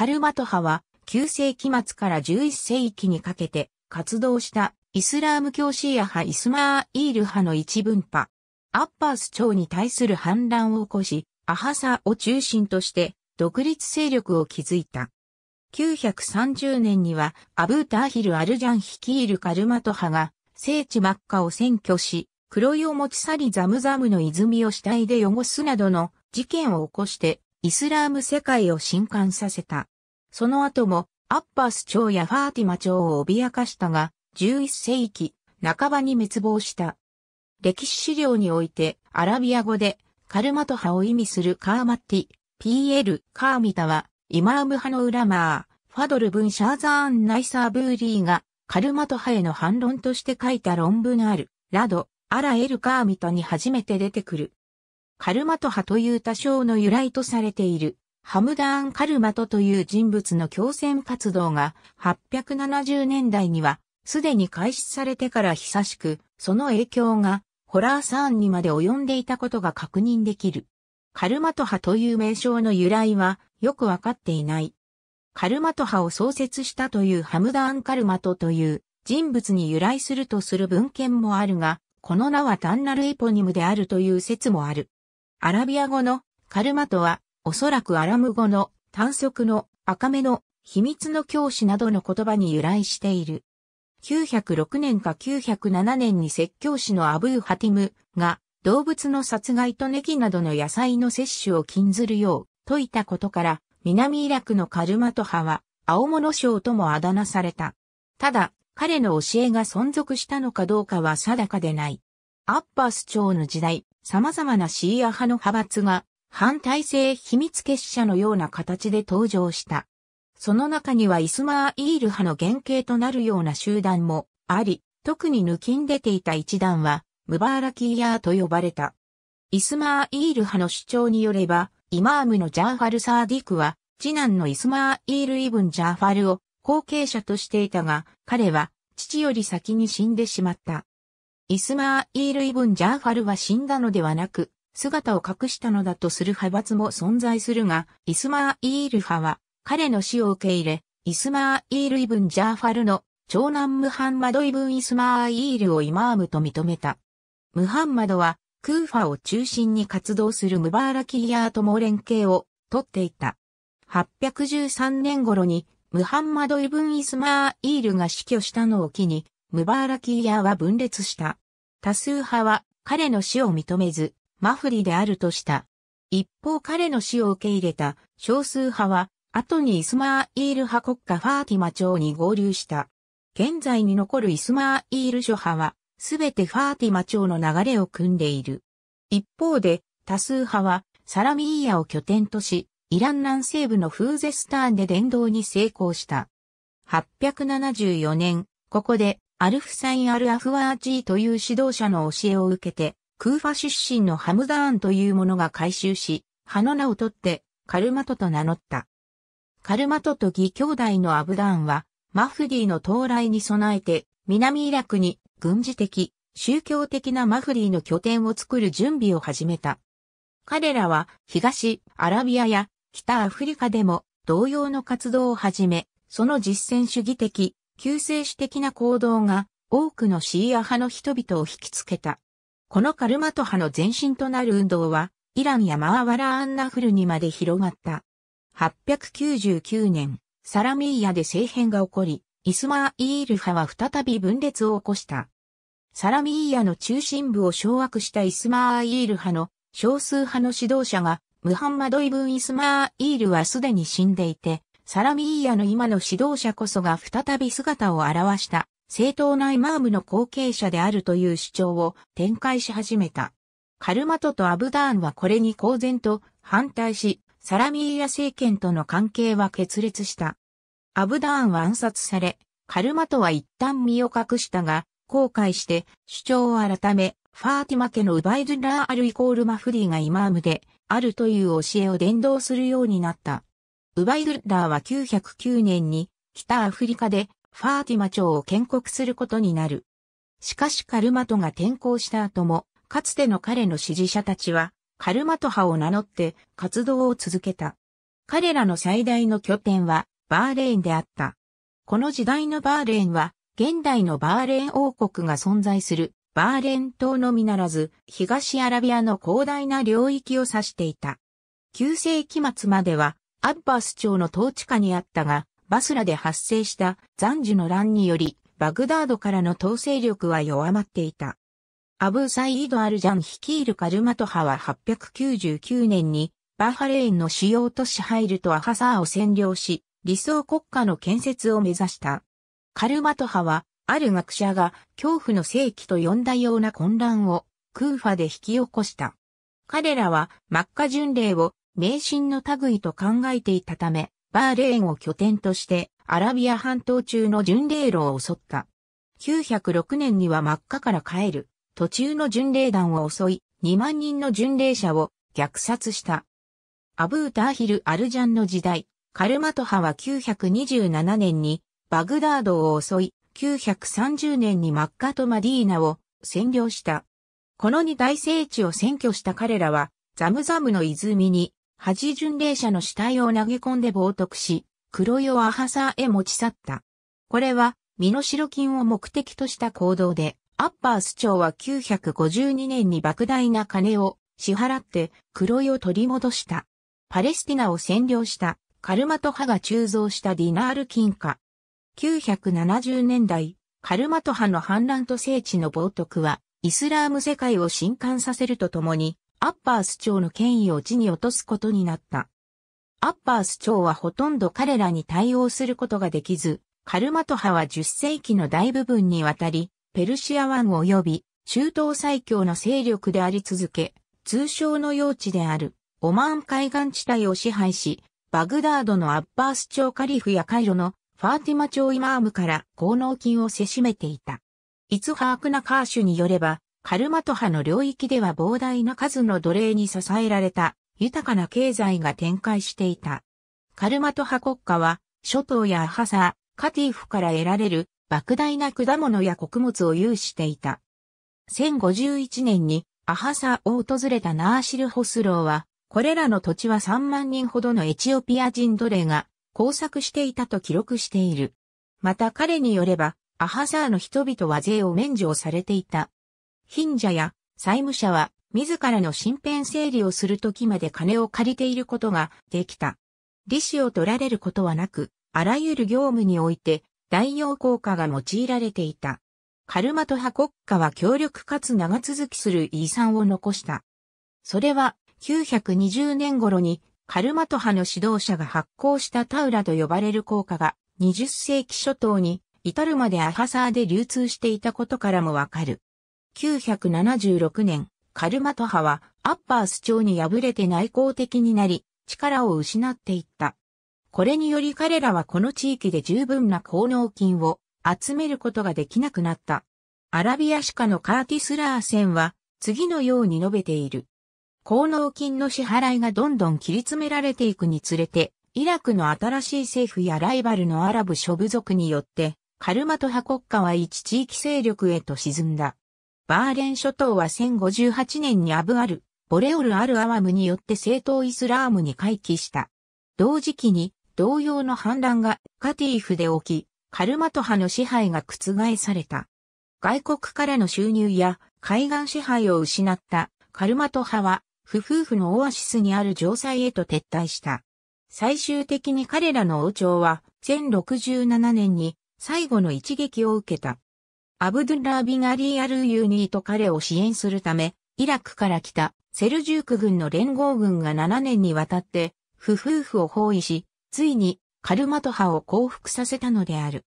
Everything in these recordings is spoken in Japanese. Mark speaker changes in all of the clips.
Speaker 1: カルマト派は9世紀末から11世紀にかけて活動したイスラーム教シーア派イスマーイール派の一分派。アッパース朝に対する反乱を起こし、アハサを中心として独立勢力を築いた。930年にはアブーターヒル・アルジャン率いるカルマト派が聖地マッカを占拠し、黒いを持ち去りザムザムの泉を死体で汚すなどの事件を起こしてイスラーム世界を震撼させた。その後も、アッパス朝やファーティマ朝を脅かしたが、11世紀、半ばに滅亡した。歴史資料において、アラビア語で、カルマト派を意味するカーマッティ、PL、カーミタは、イマーム派のウラマー、ファドル・ブン・シャーザーン・ナイサー・ブーリーが、カルマト派への反論として書いた論文ある、ラド、アラ・エル・カーミタに初めて出てくる。カルマト派という多少の由来とされている、ハムダーン・カルマトという人物の共戦活動が870年代にはすでに開始されてから久しく、その影響がホラーサーンにまで及んでいたことが確認できる。カルマト派という名称の由来はよくわかっていない。カルマト派を創設したというハムダーン・カルマトという人物に由来するとする文献もあるが、この名は単なるエポニムであるという説もある。アラビア語のカルマとは、おそらくアラム語の短足の赤目の秘密の教師などの言葉に由来している。906年か907年に説教師のアブー・ハティムが動物の殺害とネギなどの野菜の摂取を禁ずるよう説いたことから南イラクのカルマト派は青物賞ともあだ名された。ただ彼の教えが存続したのかどうかは定かでない。アッース朝の時代、様々なシーア派の派閥が反体制秘密結社のような形で登場した。その中にはイスマーイール派の原型となるような集団もあり、特に抜きん出ていた一団は、ムバーラキーヤーと呼ばれた。イスマーイール派の主張によれば、イマームのジャーファル・サーディクは、次男のイスマーイール・イブン・ジャーファルを後継者としていたが、彼は父より先に死んでしまった。イスマーイール・イブン・ジャーファルは死んだのではなく、姿を隠したのだとする派閥も存在するが、イスマーイール派は、彼の死を受け入れ、イスマーイール・イブン・ジャーファルの長男ムハンマド・イブン・イスマーイールをイマームと認めた。ムハンマドは、クーファを中心に活動するムバーラキーヤーとも連携を取っていた。813年頃に、ムハンマド・イブン・イスマーイールが死去したのを機に、ムバーラキーヤーは分裂した。多数派は彼の死を認めず、マフリであるとした。一方彼の死を受け入れた少数派は、後にイスマーイール派国家ファーティマ朝に合流した。現在に残るイスマーイール諸派は、すべてファーティマ朝の流れを組んでいる。一方で、多数派は、サラミーヤを拠点とし、イラン南西部のフーゼスターンで伝道に成功した。874年、ここでアルフサイン・アル・アフワージーという指導者の教えを受けて、クーファ出身のハムダーンという者が改修し、派の名を取って、カルマトと名乗った。カルマトと義兄弟のアブダーンは、マフディの到来に備えて、南イラクに軍事的、宗教的なマフディの拠点を作る準備を始めた。彼らは東アラビアや北アフリカでも同様の活動を始め、その実践主義的、救世主的な行動が多くのシーア派の人々を引きつけた。このカルマト派の前身となる運動は、イランやマーワラ・アンナフルにまで広がった。899年、サラミーヤで政変が起こり、イスマーイール派は再び分裂を起こした。サラミーヤの中心部を掌握したイスマーイール派の少数派の指導者が、ムハンマドイブン・イスマーイールはすでに死んでいて、サラミーヤの今の指導者こそが再び姿を現した正当なイマームの後継者であるという主張を展開し始めた。カルマトとアブダーンはこれに公然と反対し、サラミーヤ政権との関係は決裂した。アブダーンは暗殺され、カルマトは一旦身を隠したが、後悔して主張を改め、ファーティマ家のウバイドラーアルイコールマフディがイマームであるという教えを伝道するようになった。ウバイドルダーは909年に北アフリカでファーティマ朝を建国することになる。しかしカルマトが転校した後も、かつての彼の支持者たちは、カルマト派を名乗って活動を続けた。彼らの最大の拠点はバーレーンであった。この時代のバーレーンは、現代のバーレーン王国が存在するバーレーン島のみならず、東アラビアの広大な領域を指していた。9世紀末まではアッバス朝の統治下にあったが、バスラで発生した残樹の乱により、バグダードからの統制力は弱まっていた。アブーサイード・アルジャン率いるカルマト派は899年にバーハレーンの主要都市ハイルとアハサーを占領し、理想国家の建設を目指した。カルマト派は、ある学者が恐怖の世紀と呼んだような混乱をクーファで引き起こした。彼らはマッカ巡礼を迷信の類と考えていたため、バーレーンを拠点としてアラビア半島中の巡礼路を襲った。906年には真っ赤から帰る、途中の巡礼団を襲い、2万人の巡礼者を虐殺した。アブーターヒル・アルジャンの時代、カルマト派は927年にバグダードを襲い、930年にマッカとマディーナを占領した。この二大聖地を占拠した彼らは、ザムザムの泉に恥巡礼者の死体を投げ込んで冒涜し、黒代アハサーへ持ち去った。これは、身の代金を目的とした行動で、アッパース長は952年に莫大な金を支払って黒井を取り戻した。パレスティナを占領したカルマト派が鋳造したディナール金貨。970年代、カルマト派の反乱と聖地の冒涜は、イスラーム世界を震撼させるとともに、アッパース朝の権威を地に落とすことになった。アッパース朝はほとんど彼らに対応することができず、カルマト派は10世紀の大部分にわたり、ペルシア湾及び中東最強の勢力であり続け、通称の用地であるオマーン海岸地帯を支配し、バグダードのアッパース朝カリフやカイロのファーティマ朝イマームから高能金をせしめていた。イツハークナカーシュによれば、カルマト派の領域では膨大な数の奴隷に支えられた豊かな経済が展開していた。カルマト派国家は、諸島やアハサー、カティーフから得られる莫大な果物や穀物を有していた。1051年にアハサを訪れたナーシル・ホスローは、これらの土地は3万人ほどのエチオピア人奴隷が工作していたと記録している。また彼によれば、アハサーの人々は税を免除をされていた。貧者や債務者は自らの身辺整理をする時まで金を借りていることができた。利子を取られることはなく、あらゆる業務において代用効果が用いられていた。カルマト派国家は強力かつ長続きする遺産を残した。それは920年頃にカルマト派の指導者が発行したタウラと呼ばれる効果が20世紀初頭に至るまでアハサーで流通していたことからもわかる。9 7 6年、カルマト派はアッパース町に敗れて内向的になり、力を失っていった。これにより彼らはこの地域で十分な効能金を集めることができなくなった。アラビアシカのカーティス・ラーセンは次のように述べている。効能金の支払いがどんどん切り詰められていくにつれて、イラクの新しい政府やライバルのアラブ諸部族によって、カルマト派国家は一地域勢力へと沈んだ。バーレン諸島は1058年にアブアル、ボレオル・アル・アワムによって正統イスラームに回帰した。同時期に同様の反乱がカティーフで起き、カルマト派の支配が覆された。外国からの収入や海岸支配を失ったカルマト派は、不夫婦のオアシスにある城塞へと撤退した。最終的に彼らの王朝は、1067年に最後の一撃を受けた。アブドゥラー・ビン・アリー・アルユーニーと彼を支援するため、イラクから来たセルジューク軍の連合軍が7年にわたって、不夫婦を包囲し、ついにカルマト派を降伏させたのである。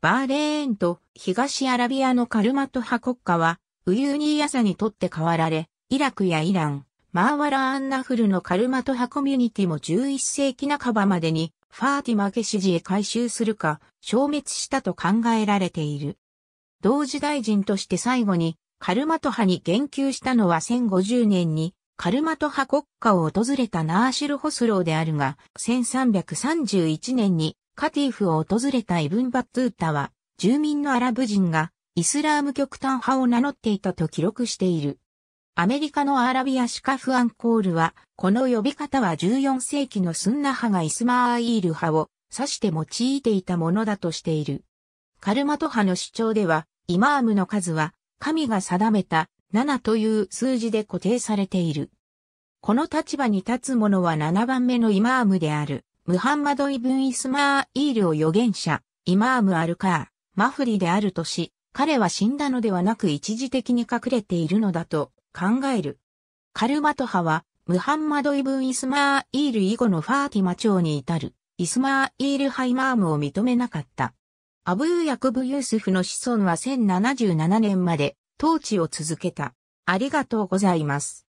Speaker 1: バーレーンと東アラビアのカルマト派国家は、ウユーニーアサにとって変わられ、イラクやイラン、マーワラ・アンナフルのカルマト派コミュニティも11世紀半ばまでに、ファーティマケシジへ回収するか、消滅したと考えられている。同時大臣として最後にカルマト派に言及したのは1050年にカルマト派国家を訪れたナーシル・ホスローであるが、1331年にカティーフを訪れたイブン・バットータは、住民のアラブ人がイスラーム極端派を名乗っていたと記録している。アメリカのアラビアシカフアンコールは、この呼び方は14世紀のスンナ派がイスマーイール派を指して用いていたものだとしている。カルマト派の主張では、イマームの数は、神が定めた7という数字で固定されている。この立場に立つ者は7番目のイマームである、ムハンマド・イブン・イスマー・イールを預言者、イマーム・アルカー、マフリであるとし、彼は死んだのではなく一時的に隠れているのだと考える。カルマト派は、ムハンマド・イブン・イスマー・イール以後のファーティマ朝に至る、イスマー・イール・ハイマームを認めなかった。アブーヤクブ・ユースフの子孫は1077年まで統治を続けた。ありがとうございます。